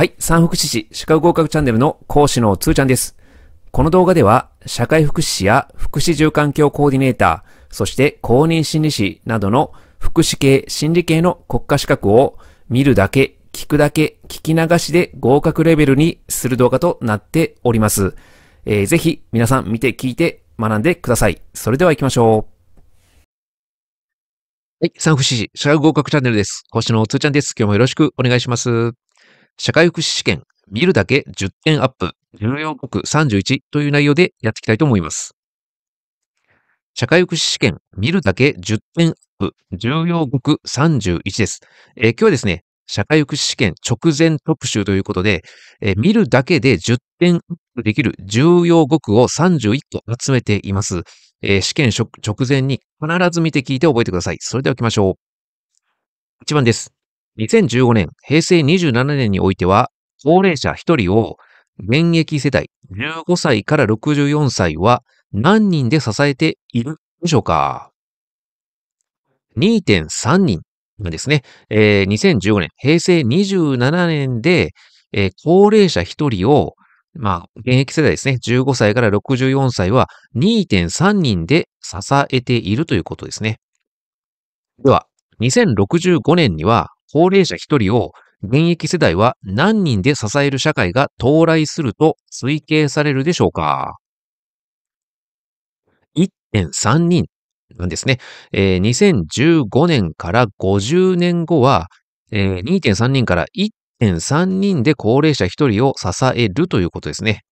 はい、産福祉士歯科合格チャンネルの講師のつーちゃんです。この動画では、社会福祉士や福祉住環境コーディネーター、そして公認心理師などの福祉系、心理系の国家資格を見るだけ、聞くだけ、聞き流しで合格レベルにする動画となっております。えー、ぜひ皆さん見て聞いて学んでください。それでは行きましょう。はい。三福四時、社会合格チャンネルです。星野つーちゃんです。今日もよろしくお願いします。社会福祉試験、見るだけ10点アップ、14国31という内容でやっていきたいと思います。社会福祉試験、見るだけ10点アップ、14国31です。えー、今日はですね、社会福祉試験直前特集ということで、えー、見るだけで10点アップできる重要語句を31個集めています。えー、試験直前に必ず見て聞いて覚えてください。それでは行きましょう。1番です。2015年、平成27年においては、高齢者1人を現役世代15歳から64歳は何人で支えているでしょうか ?2.3 人ですね。えー、2015年、平成27年で、えー、高齢者1人を、まあ、現役世代ですね、15歳から64歳は2.3人で支えているということですね。では、2065年には高齢者1人を現役世代は何人で支える社会が到来すると推計されるでしょうか ?1.3 人なんですね。えー、2015年から50年後は、えー、2.3人から1.3人で高齢者1人を支えるということですね。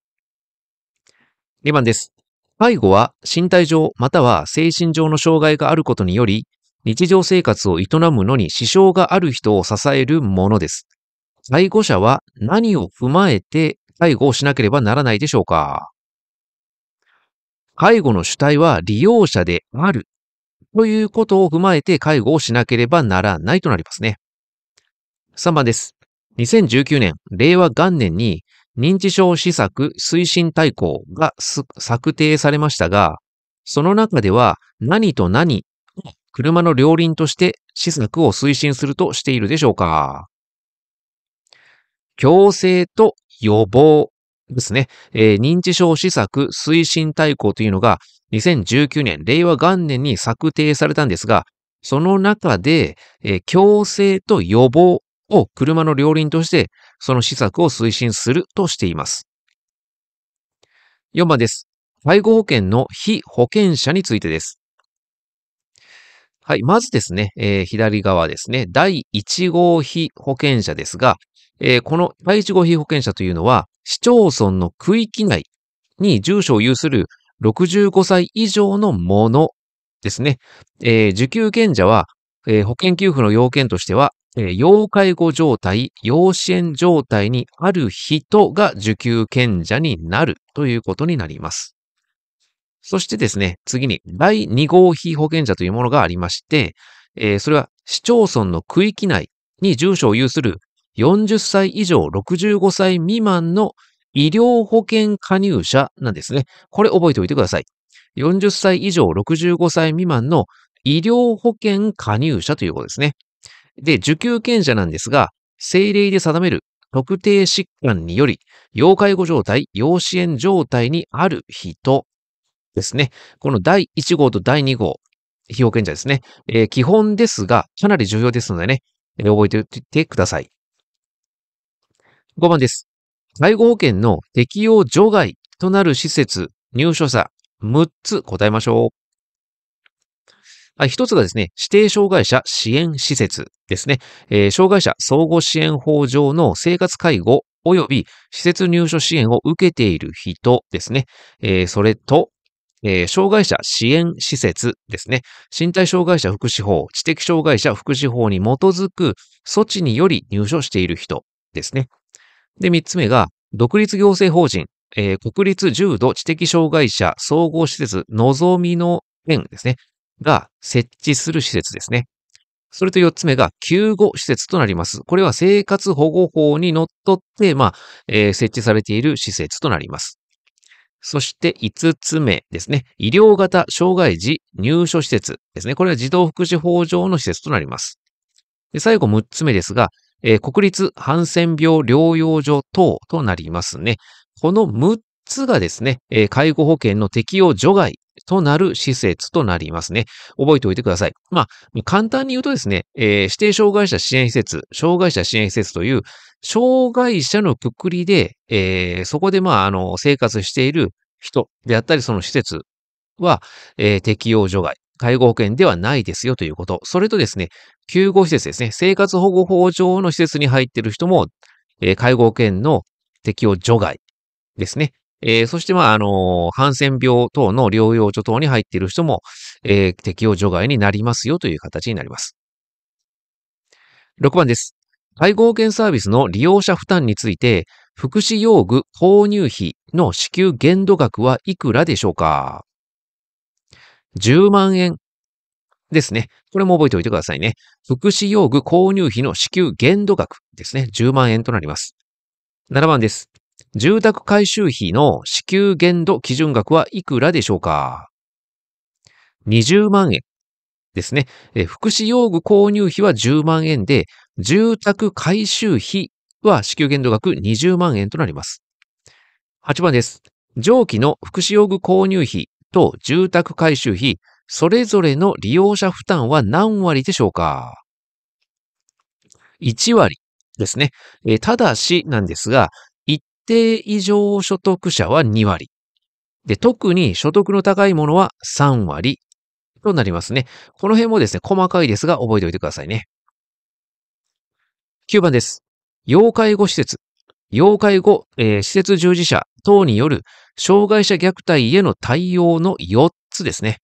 2番です。介護は身体上または精神上の障害があることにより、日常生活を営むのに支障がある人を支えるものです。介護者は何を踏まえて介護をしなければならないでしょうか介護の主体は利用者であるということを踏まえて介護をしなければならないとなりますね。3番です。2019年、令和元年に認知症施策推進大綱が策定されましたが、その中では何と何車の両輪として施策を推進するとしているでしょうか強制と予防ですね。えー、認知症施策推進大綱というのが2019年、令和元年に策定されたんですが、その中で、えー、強制と予防を車の両輪として、その施策を推進するとしています。4番です。介護保険の非保険者についてです。はい、まずですね、えー、左側ですね、第1号被保険者ですが、えー、この第1号被保険者というのは、市町村の区域内に住所を有する65歳以上のものですね。えー、受給権者は、えー、保険給付の要件としては、えー、要介護状態、要支援状態にある人が受給権者になるということになります。そしてですね、次に第2号被保険者というものがありまして、えー、それは市町村の区域内に住所を有する40歳以上65歳未満の医療保険加入者なんですね。これ覚えておいてください。40歳以上65歳未満の医療保険加入者ということですね。で、受給権者なんですが、政令で定める特定疾患により、要介護状態、要支援状態にある人ですね。この第1号と第2号、費用険者ですね。えー、基本ですが、かなり重要ですのでね、えー、覚えておいてください。5番です。介護保険の適用除外となる施設、入所者、6つ答えましょう。はい、一つがですね、指定障害者支援施設ですね。えー、障害者相互支援法上の生活介護及び施設入所支援を受けている人ですね。えー、それと、えー、障害者支援施設ですね。身体障害者福祉法、知的障害者福祉法に基づく措置により入所している人ですね。で、三つ目が、独立行政法人、えー、国立重度知的障害者総合施設のぞみの園ですね。が設置する施設ですね。それと四つ目が、救護施設となります。これは生活保護法にのっとって、まあ、えー、設置されている施設となります。そして5つ目ですね。医療型障害児入所施設ですね。これは児童福祉法上の施設となります。で最後6つ目ですが、えー、国立ハンセン病療養所等となりますね。この6つがですね、え介護保険の適用除外となる施設となりますね。覚えておいてください。まあ、簡単に言うとですね、えー、指定障害者支援施設、障害者支援施設という、障害者のくくりで、えー、そこで、まあ、あの、生活している人であったり、その施設は、えー、適用除外。介護保険ではないですよということ。それとですね、救護施設ですね、生活保護法上の施設に入っている人も、え介護保険の適用除外ですね。えー、そして、まあ、あのハンセン病等の療養所等に入っている人も、えー、適用除外になりますよという形になります。6番です。介護保険サービスの利用者負担について、福祉用具購入費の支給限度額はいくらでしょうか ?10 万円ですね。これも覚えておいてくださいね。福祉用具購入費の支給限度額ですね。10万円となります。7番です。住宅改修費の支給限度基準額はいくらでしょうか ?20 万円ですね。福祉用具購入費は10万円で、住宅改修費は支給限度額20万円となります。8番です。上記の福祉用具購入費と住宅改修費、それぞれの利用者負担は何割でしょうか ?1 割ですね。えただしなんですが、定以上所得者は2割。で、特に所得の高いものは3割となりますね。この辺もですね、細かいですが覚えておいてくださいね。9番です。要介護施設。要介護、えー、施設従事者等による障害者虐待への対応の4つですね。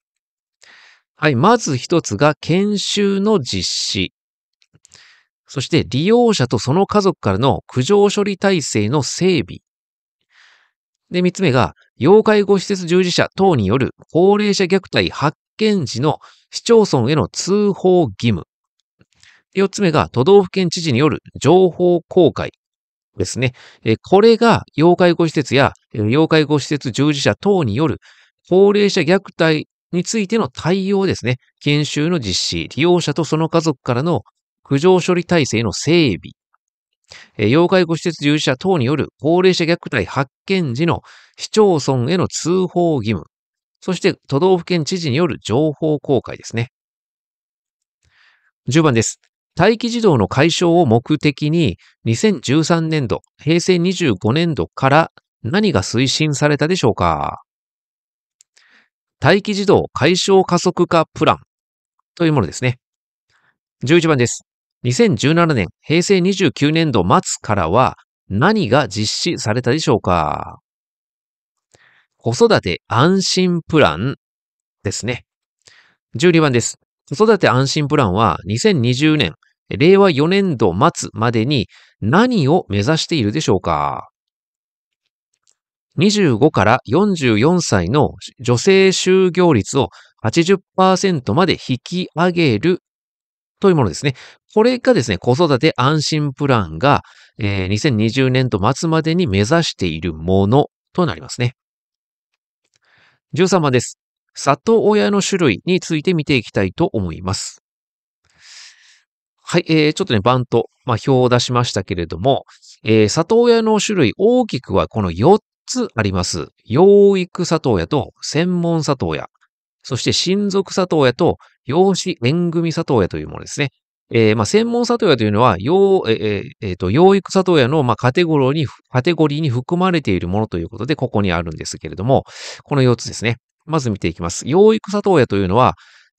はい、まず1つが研修の実施。そして利用者とその家族からの苦情処理体制の整備。で、三つ目が、要介護施設従事者等による高齢者虐待発見時の市町村への通報義務。四つ目が、都道府県知事による情報公開ですね。これが、要介護施設や、要介護施設従事者等による高齢者虐待についての対応ですね。研修の実施、利用者とその家族からの苦情処理体制の整備、えー、要介護施設従事者等による高齢者虐待発見時の市町村への通報義務、そして都道府県知事による情報公開ですね。10番です。待機児童の解消を目的に、2013年度、平成25年度から何が推進されたでしょうか待機児童解消加速化プランというものですね。11番です。2017年、平成29年度末からは何が実施されたでしょうか子育て安心プランですね。12番です。子育て安心プランは2020年、令和4年度末までに何を目指しているでしょうか25から44歳の女性就業率を80%まで引き上げるというものですね。これがですね、子育て安心プランが、えー、2020年度末までに目指しているものとなりますね。13番です。里親の種類について見ていきたいと思います。はい、えー、ちょっとね、バント、まあ、表を出しましたけれども、えー、里親の種類、大きくはこの4つあります。養育里親と専門里親、そして親族里親と養子縁組里親というものですね。えー、まあ、専門里親というのは、養、ええー、と、養育里親の、まあ、カテゴリーに、カテゴリーに含まれているものということで、ここにあるんですけれども、この4つですね。まず見ていきます。養育里親というのは、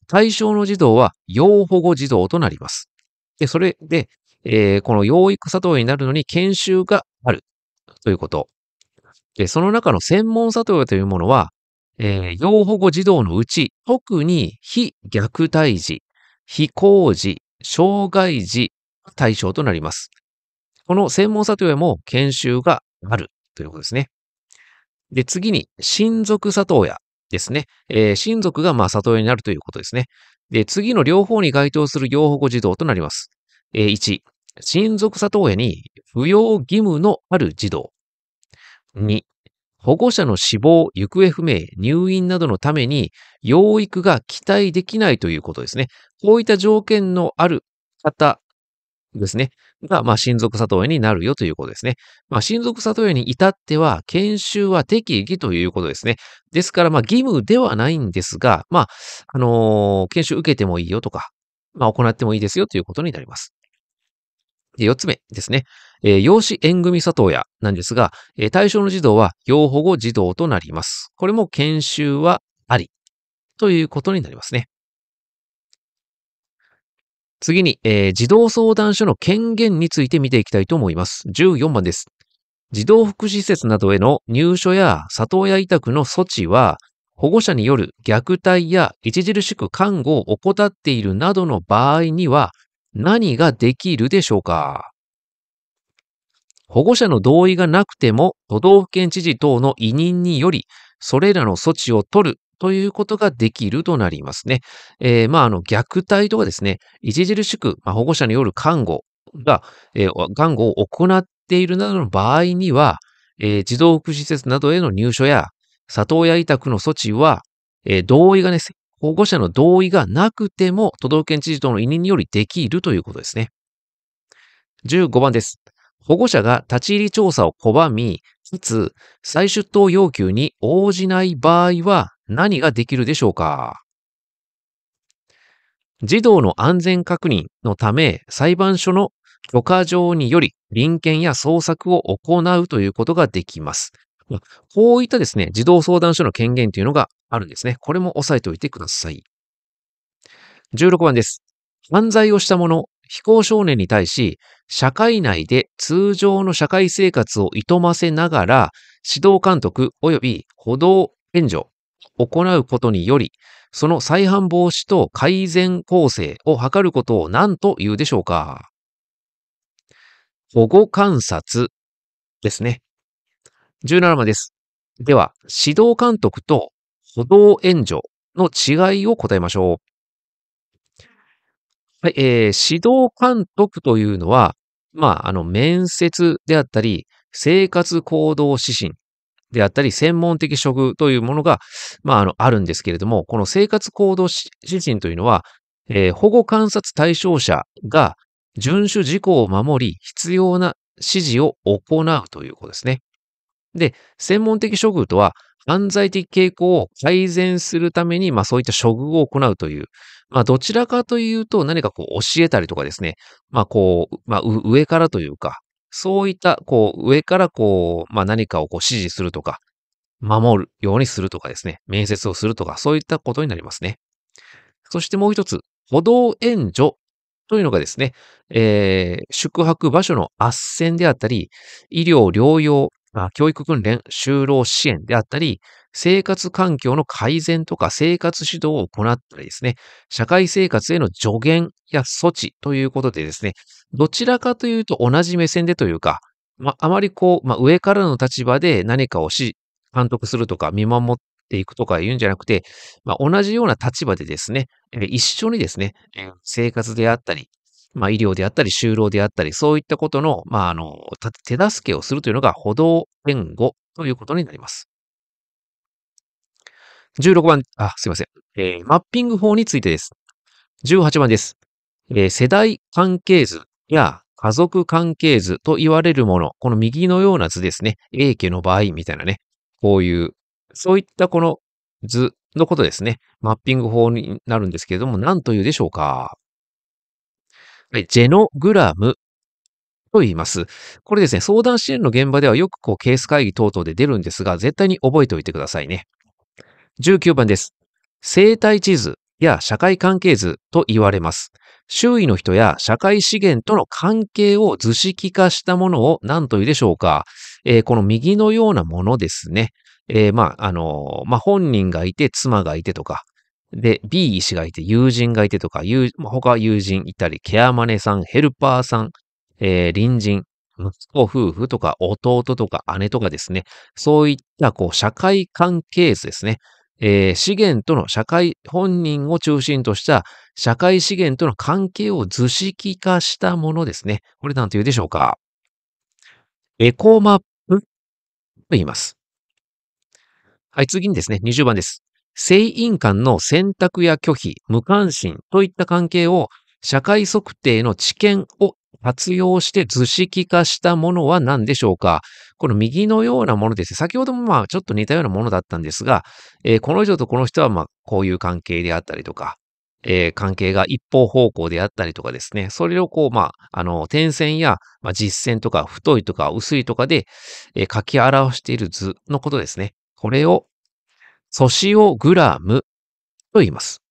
対象の児童は養保護児童となります。で、それで、えー、この養育里親になるのに研修があるということ。で、その中の専門里親というものは、えー、要保護児童のうち、特に非虐待児、非行児、障害児対象となります。この専門里親も研修があるということですね。で、次に、親族里親ですね。えー、親族がまあ里親になるということですね。で、次の両方に該当する要保護児童となります。えー、1、親族里親に扶養義務のある児童。2、保護者の死亡、行方不明、入院などのために、養育が期待できないということですね。こういった条件のある方ですね。が、まあ、親族里親になるよということですね。まあ、親族里親に至っては、研修は適宜ということですね。ですから、まあ、義務ではないんですが、まあ、あのー、研修受けてもいいよとか、まあ、行ってもいいですよということになります。で、4つ目ですね。えー、養子縁組里親なんですが、えー、対象の児童は養保護児童となります。これも研修はありということになりますね。次に、えー、児童相談所の権限について見ていきたいと思います。14番です。児童福祉施設などへの入所や里親委託の措置は、保護者による虐待や著しく看護を怠っているなどの場合には、何ができるでしょうか保護者の同意がなくても都道府県知事等の委任により、それらの措置を取るということができるとなりますね。えー、まあ、あの、虐待とかですね、著しく、まあ、保護者による看護が、えー、看護を行っているなどの場合には、えー、児童福祉施設などへの入所や、里親委託の措置は、えー、同意がね、保護者の同意がなくても、都道府県知事等の委任によりできるということですね。15番です。保護者が立ち入り調査を拒み、いつ再出頭要求に応じない場合は何ができるでしょうか児童の安全確認のため裁判所の許可状により臨検や捜索を行うということができます。こういったですね、児童相談所の権限というのがあるんですね。これも押さえておいてください。16番です。犯罪をした者、非行少年に対し、社会内で通常の社会生活を厭ませながら、指導監督及び補導援助を行うことにより、その再犯防止と改善構成を図ることを何と言うでしょうか保護観察ですね。17話です。では、指導監督と補導援助の違いを答えましょう。はい、えー、指導監督というのは、まあ、あの、面接であったり、生活行動指針であったり、専門的処遇というものが、まあ、あの、あるんですけれども、この生活行動指針というのは、えー、保護観察対象者が遵守事項を守り、必要な指示を行うということですね。で、専門的処遇とは、犯罪的傾向を改善するために、まあそういった処遇を行うという、まあどちらかというと何かこう教えたりとかですね、まあこう、まあ上からというか、そういったこう上からこう、まあ何かをこう指示するとか、守るようにするとかですね、面接をするとか、そういったことになりますね。そしてもう一つ、歩道援助というのがですね、えー、宿泊場所の斡旋であったり、医療療養、まあ、教育訓練、就労支援であったり、生活環境の改善とか生活指導を行ったりですね、社会生活への助言や措置ということでですね、どちらかというと同じ目線でというか、まあ、まりこう、まあ、上からの立場で何かをし、監督するとか見守っていくとか言うんじゃなくて、まあ、同じような立場でですね、一緒にですね、生活であったり、まあ、医療であったり、就労であったり、そういったことの、まあ、あの、手助けをするというのが歩道援護ということになります。16番、あ、すいません。えー、マッピング法についてです。18番です。えー、世代関係図や家族関係図と言われるもの、この右のような図ですね。A 家の場合みたいなね、こういう、そういったこの図のことですね。マッピング法になるんですけれども、何というでしょうかはい、ジェノグラムと言います。これですね、相談支援の現場ではよくこうケース会議等々で出るんですが、絶対に覚えておいてくださいね。19番です。生態地図や社会関係図と言われます。周囲の人や社会資源との関係を図式化したものを何と言うでしょうか。えー、この右のようなものですね。えー、まあ、あのー、まあ、本人がいて、妻がいてとか、で、B 医師がいて、友人がいてとか、友他友人いたり、ケアマネさん、ヘルパーさん、えー、隣人、息子夫婦とか、弟とか、姉とかですね、そういった、こう、社会関係図ですね、えー、資源との社会、本人を中心とした社会資源との関係を図式化したものですね。これなんて言うでしょうか。エコマップと言います。はい、次にですね、20番です。性因間の選択や拒否、無関心といった関係を社会測定の知見を活用して図式化したものは何でしょうかこの右のようなものです。先ほどもまあちょっと似たようなものだったんですが、えー、この人とこの人はまあこういう関係であったりとか、えー、関係が一方方向であったりとかですね、それをこう、まあ、あの、点線や、まあ、実線とか、太いとか、薄いとかで、えー、書き表している図のことですね。これを、ソシオグラムと言います。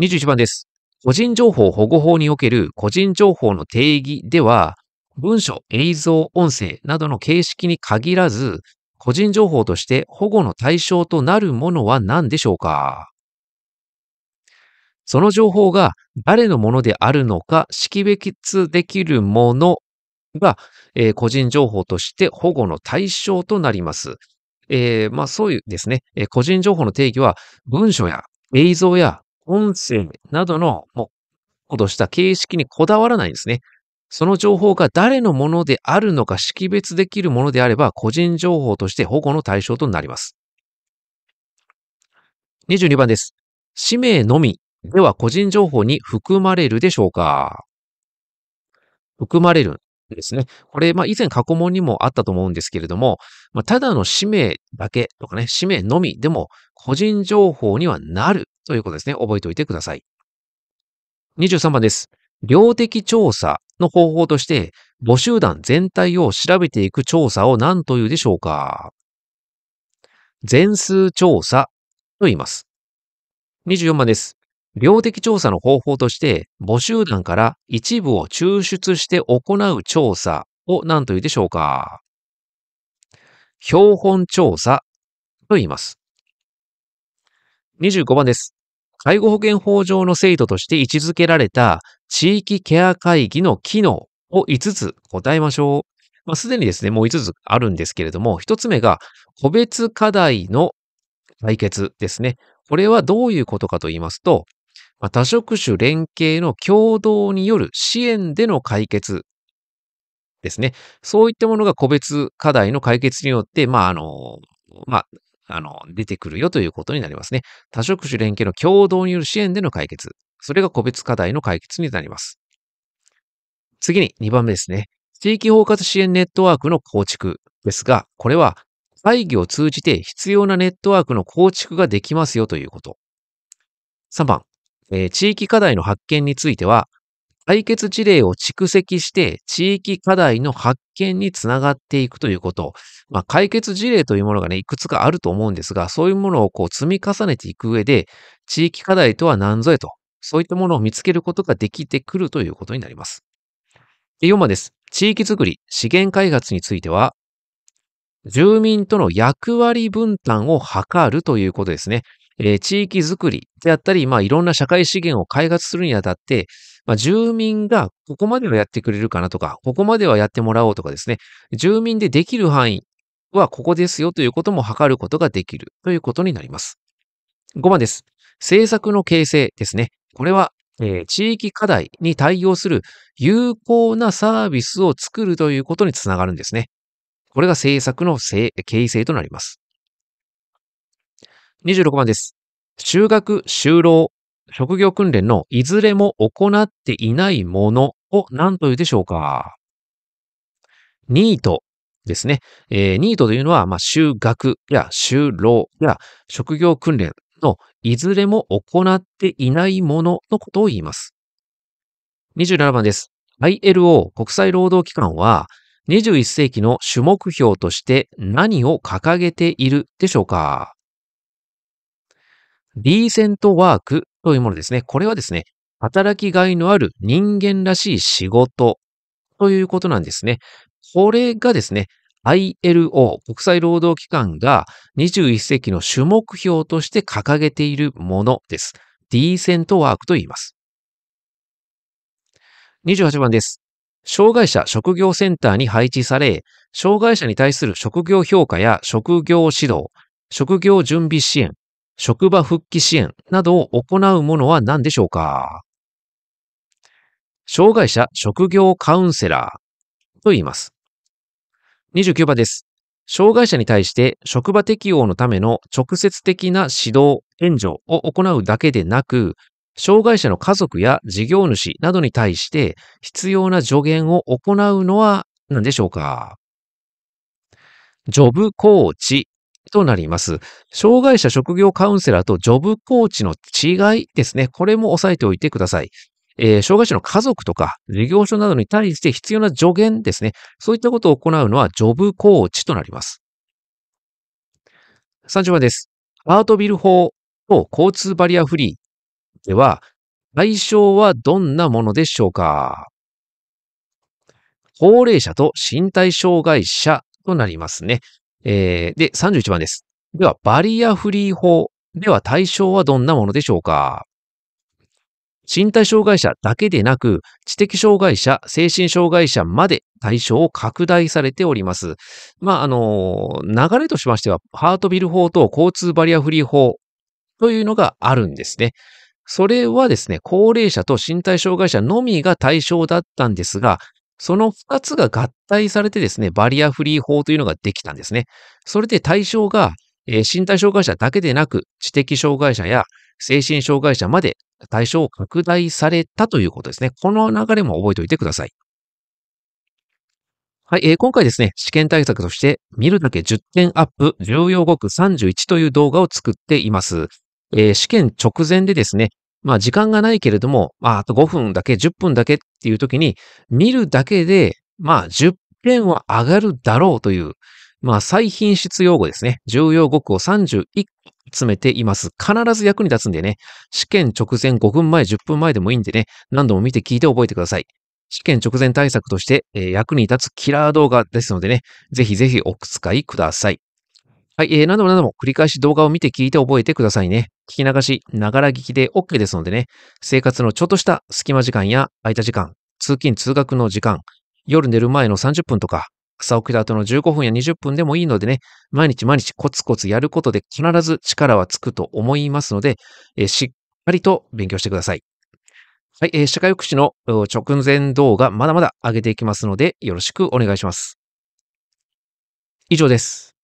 21番です。個人情報保護法における個人情報の定義では、文書、映像、音声などの形式に限らず、個人情報として保護の対象となるものは何でしょうかその情報が誰のものであるのか識別できるものが、えー、個人情報として保護の対象となります。えー、まあそういうですね、えー、個人情報の定義は文書や映像や音声などのもう、とした形式にこだわらないんですね。その情報が誰のものであるのか識別できるものであれば、個人情報として保護の対象となります。22番です。氏名のみでは個人情報に含まれるでしょうか含まれるですね。これ、まあ、以前過去問にもあったと思うんですけれども、まあ、ただの氏名だけとかね、氏名のみでも個人情報にはなるということですね。覚えておいてください。23番です。量的調査の方法として、募集団全体を調べていく調査を何というでしょうか全数調査と言います。24番です。量的調査の方法として、募集団から一部を抽出して行う調査を何と言うでしょうか標本調査と言います。25番です。介護保険法上の制度として位置づけられた地域ケア会議の機能を5つ答えましょう。まあ、すでにですね、もう5つあるんですけれども、1つ目が個別課題の解決ですね。これはどういうことかと言いますと、ま多職種連携の共同による支援での解決ですね。そういったものが個別課題の解決によって、まあ、あの、まあ、あの、出てくるよということになりますね。多職種連携の共同による支援での解決。それが個別課題の解決になります。次に2番目ですね。地域包括支援ネットワークの構築ですが、これは会議を通じて必要なネットワークの構築ができますよということ。3番、えー、地域課題の発見については、解決事例を蓄積して地域課題の発見につながっていくということ。まあ、解決事例というものがね、いくつかあると思うんですが、そういうものをこう積み重ねていく上で、地域課題とは何ぞやと、そういったものを見つけることができてくるということになります。4番です。地域づくり、資源開発については、住民との役割分担を図るということですね。えー、地域づくりであったり、まあ、いろんな社会資源を開発するにあたって、まあ、住民がここまではやってくれるかなとか、ここまではやってもらおうとかですね、住民でできる範囲はここですよということも測ることができるということになります。5番です。政策の形成ですね。これは、えー、地域課題に対応する有効なサービスを作るということにつながるんですね。これが政策の形成となります。26番です。就学、就労、職業訓練のいずれも行っていないものを何というでしょうかニートですね。えー、ニートというのは、まあ、就学や就労や職業訓練のいずれも行っていないもののことを言います。27番です。ILO 国際労働機関は21世紀の主目標として何を掲げているでしょうかリーセントワークというものですね。これはですね、働きがいのある人間らしい仕事ということなんですね。これがですね、ILO、国際労働機関が21世紀の主目標として掲げているものです。ディーセントワークと言います。28番です。障害者職業センターに配置され、障害者に対する職業評価や職業指導、職業準備支援、職場復帰支援などを行うものは何でしょうか障害者職業カウンセラーと言います。29番です。障害者に対して職場適応のための直接的な指導、援助を行うだけでなく、障害者の家族や事業主などに対して必要な助言を行うのは何でしょうかジョブコーチとなります。障害者職業カウンセラーとジョブコーチの違いですね。これも押さえておいてください。えー、障害者の家族とか事業所などに対して必要な助言ですね。そういったことを行うのはジョブコーチとなります。3 0番です。アートビル法と交通バリアフリーでは、対象はどんなものでしょうか高齢者と身体障害者となりますね。えー、で、31番です。では、バリアフリー法では対象はどんなものでしょうか身体障害者だけでなく、知的障害者、精神障害者まで対象を拡大されております。まあ、あの、流れとしましては、ハートビル法と交通バリアフリー法というのがあるんですね。それはですね、高齢者と身体障害者のみが対象だったんですが、その二つが合体されてですね、バリアフリー法というのができたんですね。それで対象が、えー、身体障害者だけでなく、知的障害者や精神障害者まで対象を拡大されたということですね。この流れも覚えておいてください。はい、えー、今回ですね、試験対策として、見るだけ10点アップ、重要語句31という動画を作っています。えー、試験直前でですね、まあ時間がないけれども、まああと5分だけ、10分だけっていう時に、見るだけで、まあ10点は上がるだろうという、まあ再品質用語ですね。重要語句を31詰めています。必ず役に立つんでね。試験直前5分前、10分前でもいいんでね、何度も見て聞いて覚えてください。試験直前対策として、えー、役に立つキラー動画ですのでね、ぜひぜひお使いください。はい、えー、何度も何度も繰り返し動画を見て聞いて覚えてくださいね。聞き流し、ながら聞きで OK ですのでね、生活のちょっとした隙間時間や空いた時間、通勤通学の時間、夜寝る前の30分とか、朝起きた後の15分や20分でもいいのでね、毎日毎日コツコツやることで必ず力はつくと思いますので、えー、しっかりと勉強してください。はい、えー、社会福祉の直前動画まだまだ上げていきますので、よろしくお願いします。以上です。